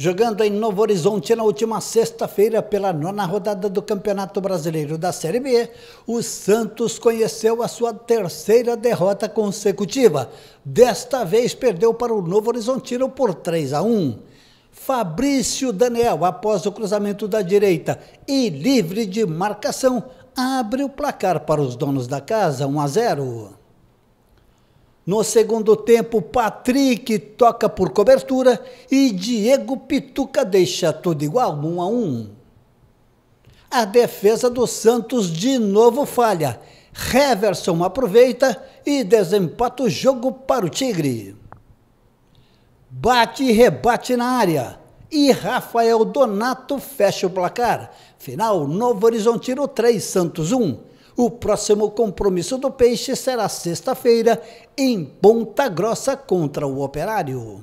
Jogando em Novo Horizonte na última sexta-feira pela nona rodada do Campeonato Brasileiro da Série B, o Santos conheceu a sua terceira derrota consecutiva. Desta vez perdeu para o Novo Horizontino por 3 a 1. Fabrício Daniel, após o cruzamento da direita e livre de marcação, abre o placar para os donos da casa 1 a 0. No segundo tempo, Patrick toca por cobertura e Diego Pituca deixa tudo igual, 1 um a 1. Um. A defesa do Santos de novo falha. Reverson aproveita e desempata o jogo para o Tigre. Bate e rebate na área. E Rafael Donato fecha o placar. Final Novo Horizontino 3, Santos 1. O próximo compromisso do Peixe será sexta-feira, em Ponta Grossa contra o Operário.